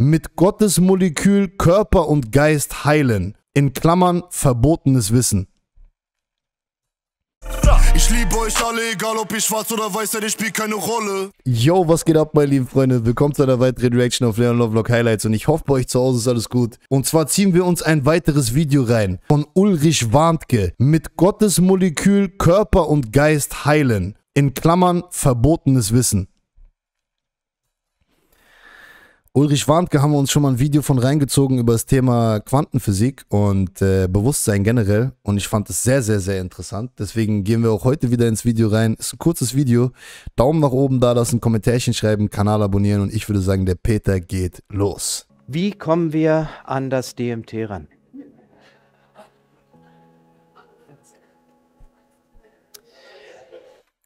mit Gottes Molekül Körper und Geist heilen. In Klammern verbotenes Wissen. Ich liebe euch alle, egal ob ihr schwarz oder weiß seid, ich spielt keine Rolle. Yo, was geht ab, meine lieben Freunde? Willkommen zu einer weiteren Reaction auf Leon Lovelock Highlights und ich hoffe, bei euch zu Hause ist alles gut. Und zwar ziehen wir uns ein weiteres Video rein von Ulrich Warntke. Mit Gottes Molekül Körper und Geist heilen. In Klammern verbotenes Wissen. Ulrich Warntke haben wir uns schon mal ein Video von reingezogen über das Thema Quantenphysik und äh, Bewusstsein generell. Und ich fand es sehr, sehr, sehr interessant. Deswegen gehen wir auch heute wieder ins Video rein. Ist ein kurzes Video. Daumen nach oben da lassen, Kommentärchen schreiben, Kanal abonnieren und ich würde sagen, der Peter geht los. Wie kommen wir an das DMT ran?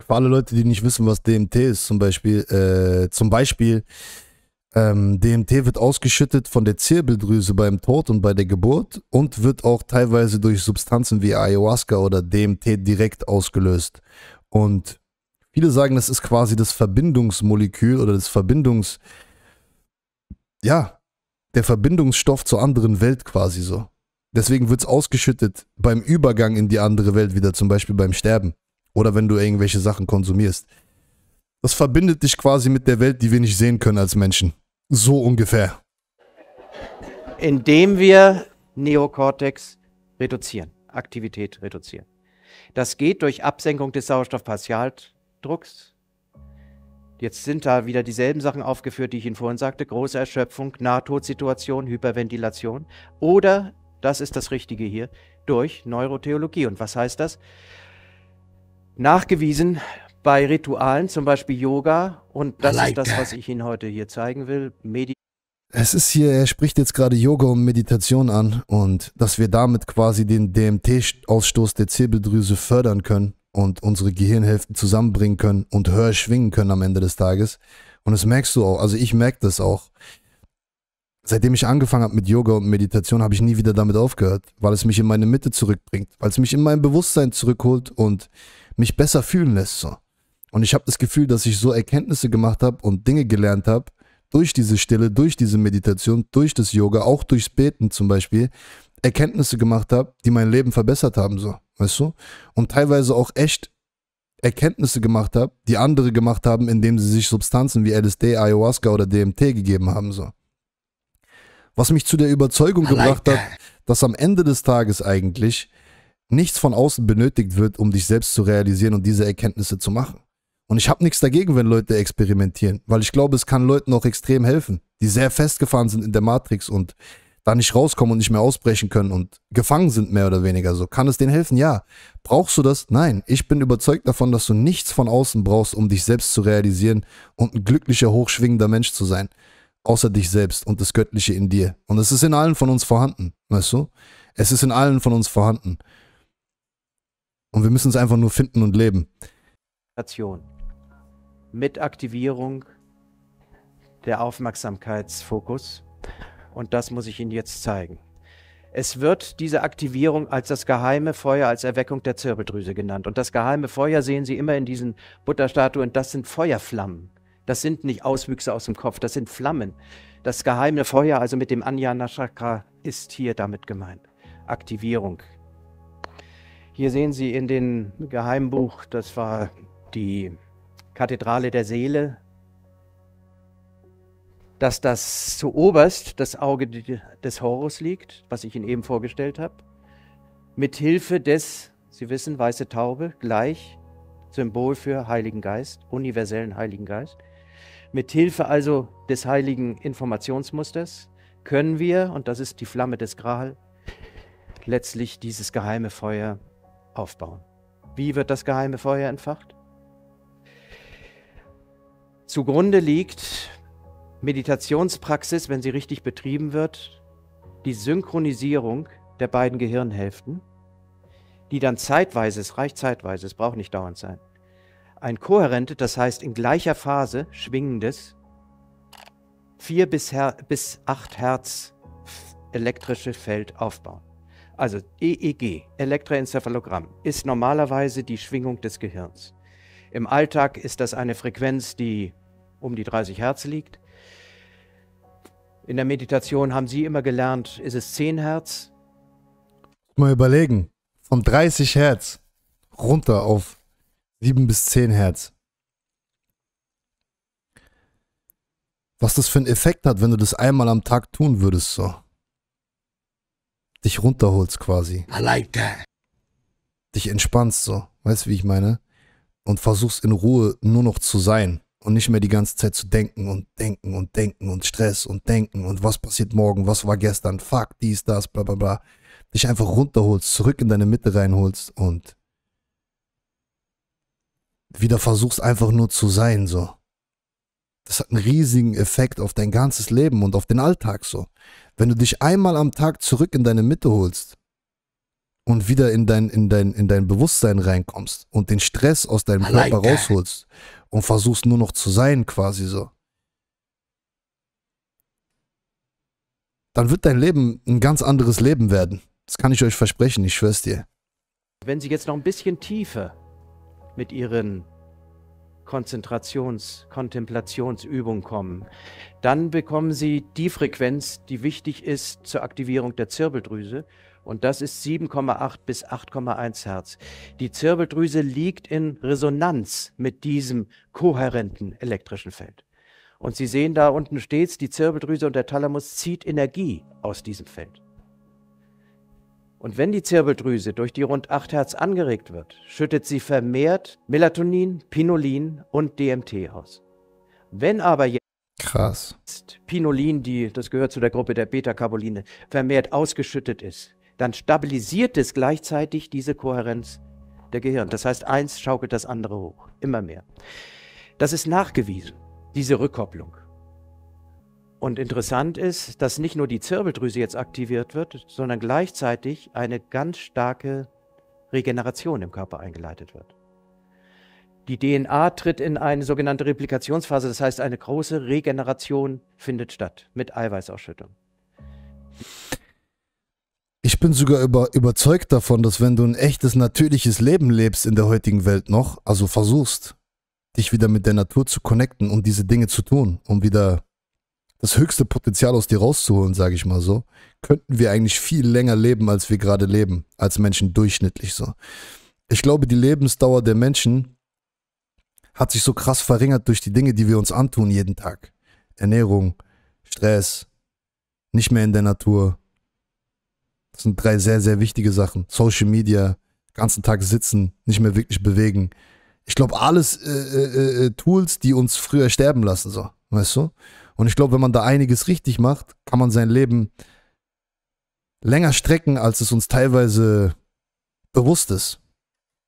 Für alle Leute, die nicht wissen, was DMT ist, zum Beispiel, äh, zum Beispiel, ähm, DMT wird ausgeschüttet von der Zirbeldrüse beim Tod und bei der Geburt und wird auch teilweise durch Substanzen wie Ayahuasca oder DMT direkt ausgelöst. Und viele sagen, das ist quasi das Verbindungsmolekül oder das Verbindungs... Ja, der Verbindungsstoff zur anderen Welt quasi so. Deswegen wird es ausgeschüttet beim Übergang in die andere Welt wieder, zum Beispiel beim Sterben oder wenn du irgendwelche Sachen konsumierst. Das verbindet dich quasi mit der Welt, die wir nicht sehen können als Menschen. So ungefähr. Indem wir Neokortex reduzieren, Aktivität reduzieren. Das geht durch Absenkung des Sauerstoffpartialdrucks. Jetzt sind da wieder dieselben Sachen aufgeführt, die ich Ihnen vorhin sagte. Große Erschöpfung, Nahtodsituation, Hyperventilation. Oder, das ist das Richtige hier, durch Neurotheologie. Und was heißt das? Nachgewiesen bei Ritualen, zum Beispiel Yoga, und das like ist das, was ich Ihnen heute hier zeigen will, Medi es ist hier, er spricht jetzt gerade Yoga und Meditation an und dass wir damit quasi den DMT-Ausstoß der Zirbeldrüse fördern können und unsere Gehirnhälften zusammenbringen können und höher schwingen können am Ende des Tages. Und das merkst du auch, also ich merke das auch. Seitdem ich angefangen habe mit Yoga und Meditation, habe ich nie wieder damit aufgehört, weil es mich in meine Mitte zurückbringt, weil es mich in mein Bewusstsein zurückholt und mich besser fühlen lässt. So. Und ich habe das Gefühl, dass ich so Erkenntnisse gemacht habe und Dinge gelernt habe durch diese Stille, durch diese Meditation, durch das Yoga, auch durchs Beten zum Beispiel, Erkenntnisse gemacht habe, die mein Leben verbessert haben, so, weißt du? Und teilweise auch echt Erkenntnisse gemacht habe, die andere gemacht haben, indem sie sich Substanzen wie LSD, Ayahuasca oder DMT gegeben haben, so. Was mich zu der Überzeugung like gebracht hat, dass am Ende des Tages eigentlich nichts von außen benötigt wird, um dich selbst zu realisieren und diese Erkenntnisse zu machen. Und ich habe nichts dagegen, wenn Leute experimentieren, weil ich glaube, es kann Leuten auch extrem helfen, die sehr festgefahren sind in der Matrix und da nicht rauskommen und nicht mehr ausbrechen können und gefangen sind, mehr oder weniger. So kann es denen helfen? Ja. Brauchst du das? Nein. Ich bin überzeugt davon, dass du nichts von außen brauchst, um dich selbst zu realisieren und ein glücklicher, hochschwingender Mensch zu sein. Außer dich selbst und das Göttliche in dir. Und es ist in allen von uns vorhanden, weißt du? Es ist in allen von uns vorhanden. Und wir müssen es einfach nur finden und leben. Nation mit Aktivierung der Aufmerksamkeitsfokus. Und das muss ich Ihnen jetzt zeigen. Es wird diese Aktivierung als das geheime Feuer, als Erweckung der Zirbeldrüse genannt. Und das geheime Feuer sehen Sie immer in diesen Butterstatuen. Das sind Feuerflammen. Das sind nicht Auswüchse aus dem Kopf, das sind Flammen. Das geheime Feuer, also mit dem Anjana Chakra, ist hier damit gemeint. Aktivierung. Hier sehen Sie in dem Geheimbuch, das war die Kathedrale der Seele, dass das zu oberst das Auge des Horus liegt, was ich Ihnen eben vorgestellt habe, mit Hilfe des, Sie wissen, weiße Taube, gleich Symbol für Heiligen Geist, universellen Heiligen Geist. Mit Hilfe also des heiligen Informationsmusters können wir, und das ist die Flamme des Gral, letztlich dieses geheime Feuer aufbauen. Wie wird das geheime Feuer entfacht? zugrunde liegt Meditationspraxis, wenn sie richtig betrieben wird, die Synchronisierung der beiden Gehirnhälften, die dann zeitweise, es reicht zeitweise, es braucht nicht dauernd sein, ein kohärentes, das heißt in gleicher Phase schwingendes, 4 bis, Her bis 8 Hertz elektrische Feld aufbauen. Also EEG, Elektroenzephalogramm, ist normalerweise die Schwingung des Gehirns. Im Alltag ist das eine Frequenz, die um die 30 Hertz liegt. In der Meditation haben Sie immer gelernt, ist es 10 Hertz? Mal überlegen, von 30 Hertz runter auf 7 bis 10 Hertz. Was das für einen Effekt hat, wenn du das einmal am Tag tun würdest, so. Dich runterholst quasi. I like that. Dich entspannst so, weißt du, wie ich meine? Und versuchst in Ruhe nur noch zu sein und nicht mehr die ganze Zeit zu denken und denken und denken und Stress und denken und was passiert morgen, was war gestern, fuck, dies, das, bla bla bla. Dich einfach runterholst, zurück in deine Mitte reinholst und wieder versuchst einfach nur zu sein, so. Das hat einen riesigen Effekt auf dein ganzes Leben und auf den Alltag, so. Wenn du dich einmal am Tag zurück in deine Mitte holst und wieder in dein, in dein, in dein Bewusstsein reinkommst und den Stress aus deinem Körper like rausholst und versuchst nur noch zu sein, quasi so. Dann wird dein Leben ein ganz anderes Leben werden. Das kann ich euch versprechen, ich schwör's dir. Wenn Sie jetzt noch ein bisschen tiefer mit Ihren Konzentrations-, Kontemplationsübungen kommen, dann bekommen Sie die Frequenz, die wichtig ist zur Aktivierung der Zirbeldrüse. Und das ist 7,8 bis 8,1 Hertz. Die Zirbeldrüse liegt in Resonanz mit diesem kohärenten elektrischen Feld. Und Sie sehen da unten stets, die Zirbeldrüse und der Thalamus zieht Energie aus diesem Feld. Und wenn die Zirbeldrüse durch die rund 8 Hertz angeregt wird, schüttet sie vermehrt Melatonin, Pinolin und DMT aus. Wenn aber jetzt Krass. Pinolin, die, das gehört zu der Gruppe der Beta-Caroline, vermehrt ausgeschüttet ist, dann stabilisiert es gleichzeitig diese Kohärenz der Gehirn. Das heißt, eins schaukelt das andere hoch, immer mehr. Das ist nachgewiesen, diese Rückkopplung. Und interessant ist, dass nicht nur die Zirbeldrüse jetzt aktiviert wird, sondern gleichzeitig eine ganz starke Regeneration im Körper eingeleitet wird. Die DNA tritt in eine sogenannte Replikationsphase, das heißt eine große Regeneration findet statt mit Eiweißausschüttung bin sogar über, überzeugt davon, dass wenn du ein echtes, natürliches Leben lebst in der heutigen Welt noch, also versuchst, dich wieder mit der Natur zu connecten und diese Dinge zu tun, um wieder das höchste Potenzial aus dir rauszuholen, sage ich mal so, könnten wir eigentlich viel länger leben, als wir gerade leben, als Menschen durchschnittlich so. Ich glaube, die Lebensdauer der Menschen hat sich so krass verringert durch die Dinge, die wir uns antun jeden Tag. Ernährung, Stress, nicht mehr in der Natur, das sind drei sehr, sehr wichtige Sachen. Social Media, ganzen Tag sitzen, nicht mehr wirklich bewegen. Ich glaube, alles äh, äh, äh, Tools, die uns früher sterben lassen, so, weißt du? Und ich glaube, wenn man da einiges richtig macht, kann man sein Leben länger strecken, als es uns teilweise bewusst ist.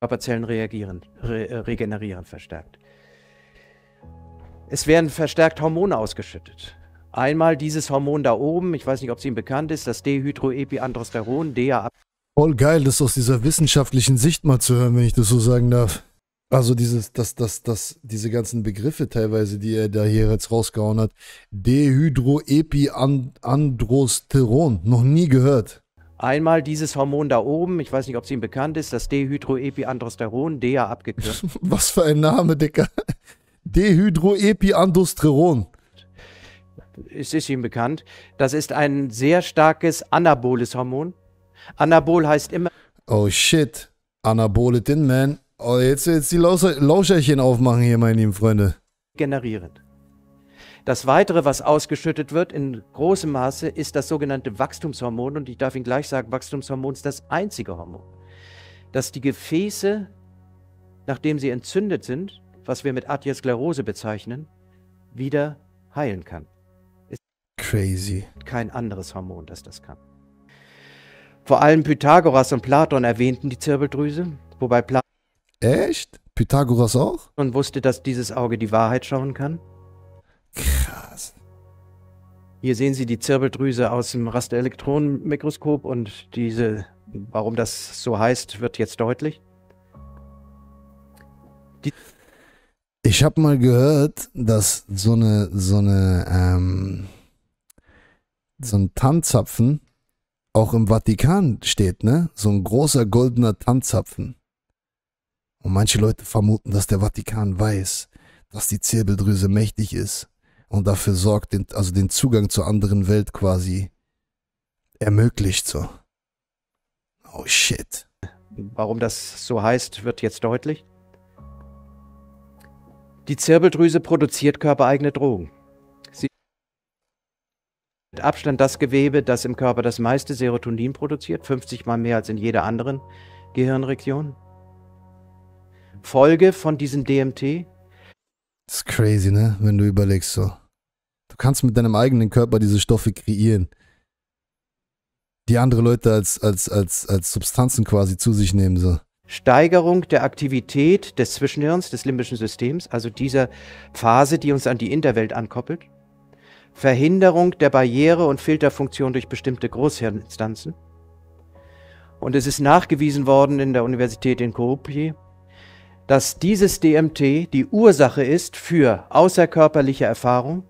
Körperzellen reagieren, re äh, regenerieren verstärkt. Es werden verstärkt Hormone ausgeschüttet. Einmal dieses Hormon da oben, ich weiß nicht, ob es Ihnen bekannt ist, das Dehydroepiandrosteron, DHA. Voll geil, das aus dieser wissenschaftlichen Sicht mal zu hören, wenn ich das so sagen darf. Also dieses, das, das, das, diese ganzen Begriffe teilweise, die er da hier jetzt rausgehauen hat. Dehydroepiandrosteron, noch nie gehört. Einmal dieses Hormon da oben, ich weiß nicht, ob es Ihnen bekannt ist, das Dehydroepiandrosteron, DEA abgekürzt. Was für ein Name, Dicker. Dehydroepiandrosteron es ist Ihnen bekannt, das ist ein sehr starkes anaboles Hormon. Anabol heißt immer. Oh shit, anabole Tin Man. Oh, jetzt, jetzt die Lauscherchen aufmachen hier, meine lieben Freunde. Generierend. Das Weitere, was ausgeschüttet wird in großem Maße, ist das sogenannte Wachstumshormon. Und ich darf Ihnen gleich sagen, Wachstumshormon ist das einzige Hormon, das die Gefäße, nachdem sie entzündet sind, was wir mit Arteriosklerose bezeichnen, wieder heilen kann. Crazy. Kein anderes Hormon, das das kann. Vor allem Pythagoras und Platon erwähnten die Zirbeldrüse, wobei Platon. Echt? Pythagoras auch? Und wusste, dass dieses Auge die Wahrheit schauen kann. Krass. Hier sehen Sie die Zirbeldrüse aus dem Rasterelektronenmikroskop und diese, warum das so heißt, wird jetzt deutlich. Die ich habe mal gehört, dass so eine, so eine, ähm, so ein Tanzzapfen auch im Vatikan steht, ne? So ein großer goldener Tanzzapfen. Und manche Leute vermuten, dass der Vatikan weiß, dass die Zirbeldrüse mächtig ist und dafür sorgt, den, also den Zugang zur anderen Welt quasi ermöglicht so. Oh shit. Warum das so heißt, wird jetzt deutlich. Die Zirbeldrüse produziert körpereigene Drogen mit Abstand das Gewebe, das im Körper das meiste Serotonin produziert, 50 mal mehr als in jeder anderen Gehirnregion. Folge von diesem DMT. Das ist crazy, ne? Wenn du überlegst so. Du kannst mit deinem eigenen Körper diese Stoffe kreieren, die andere Leute als, als, als, als Substanzen quasi zu sich nehmen. So. Steigerung der Aktivität des Zwischenhirns, des limbischen Systems, also dieser Phase, die uns an die Interwelt ankoppelt. Verhinderung der Barriere- und Filterfunktion durch bestimmte Großhirninstanzen. Und es ist nachgewiesen worden in der Universität in Korupi, dass dieses DMT die Ursache ist für außerkörperliche Erfahrung,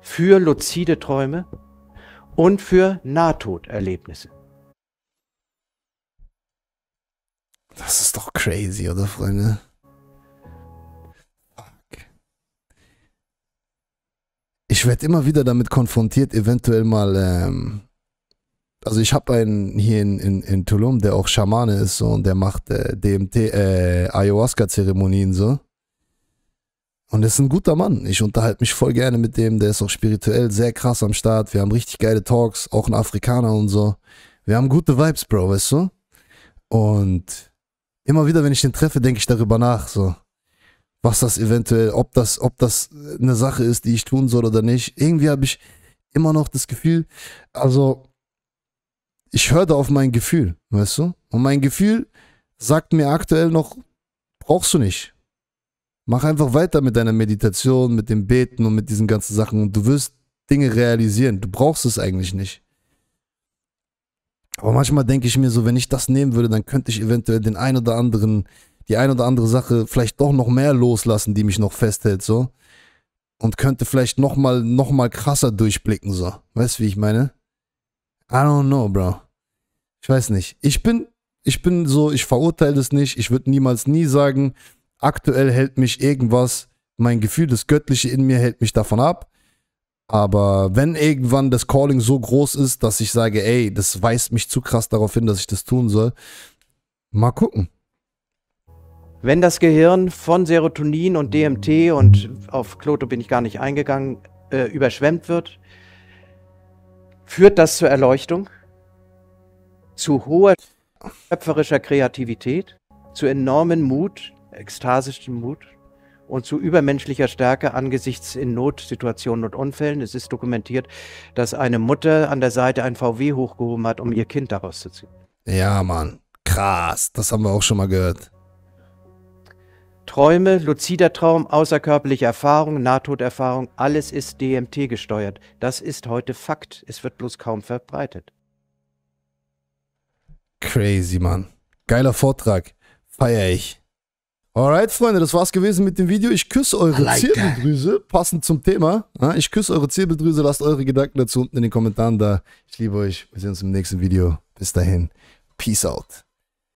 für luzide Träume und für Nahtoderlebnisse. Das ist doch crazy, oder Freunde? ich werde immer wieder damit konfrontiert, eventuell mal. Ähm, also ich habe einen hier in, in, in Tulum, der auch Schamane ist und der macht äh, DMT, äh, Ayahuasca-Zeremonien so. Und das ist ein guter Mann. Ich unterhalte mich voll gerne mit dem. Der ist auch spirituell sehr krass am Start. Wir haben richtig geile Talks, auch ein Afrikaner und so. Wir haben gute Vibes, Bro, weißt du? Und immer wieder, wenn ich den treffe, denke ich darüber nach, so was das eventuell, ob das, ob das eine Sache ist, die ich tun soll oder nicht. Irgendwie habe ich immer noch das Gefühl, also ich höre da auf mein Gefühl, weißt du? Und mein Gefühl sagt mir aktuell noch, brauchst du nicht. Mach einfach weiter mit deiner Meditation, mit dem Beten und mit diesen ganzen Sachen und du wirst Dinge realisieren. Du brauchst es eigentlich nicht. Aber manchmal denke ich mir so, wenn ich das nehmen würde, dann könnte ich eventuell den ein oder anderen die ein oder andere Sache vielleicht doch noch mehr loslassen, die mich noch festhält, so. Und könnte vielleicht noch mal, noch mal krasser durchblicken, so. Weißt du, wie ich meine? I don't know, bro. Ich weiß nicht. Ich bin, ich bin so, ich verurteile es nicht. Ich würde niemals nie sagen, aktuell hält mich irgendwas, mein Gefühl, das Göttliche in mir hält mich davon ab. Aber wenn irgendwann das Calling so groß ist, dass ich sage, ey, das weist mich zu krass darauf hin, dass ich das tun soll, mal gucken. Wenn das Gehirn von Serotonin und DMT und auf Kloto bin ich gar nicht eingegangen, äh, überschwemmt wird, führt das zur Erleuchtung, zu hoher schöpferischer Kreativität, zu enormen Mut, ekstasischem Mut und zu übermenschlicher Stärke angesichts in Notsituationen und Unfällen. Es ist dokumentiert, dass eine Mutter an der Seite ein VW hochgehoben hat, um ihr Kind daraus zu ziehen. Ja, Mann. Krass. Das haben wir auch schon mal gehört. Träume, luzider Traum, außerkörperliche Erfahrung, Nahtoderfahrung, alles ist DMT gesteuert. Das ist heute Fakt. Es wird bloß kaum verbreitet. Crazy, Mann. Geiler Vortrag. Feier ich. Alright, Freunde, das war's gewesen mit dem Video. Ich küsse eure like Zirbeldrüse, passend zum Thema. Ich küsse eure Zirbeldrüse, lasst eure Gedanken dazu unten in den Kommentaren da. Ich liebe euch. Wir sehen uns im nächsten Video. Bis dahin. Peace out.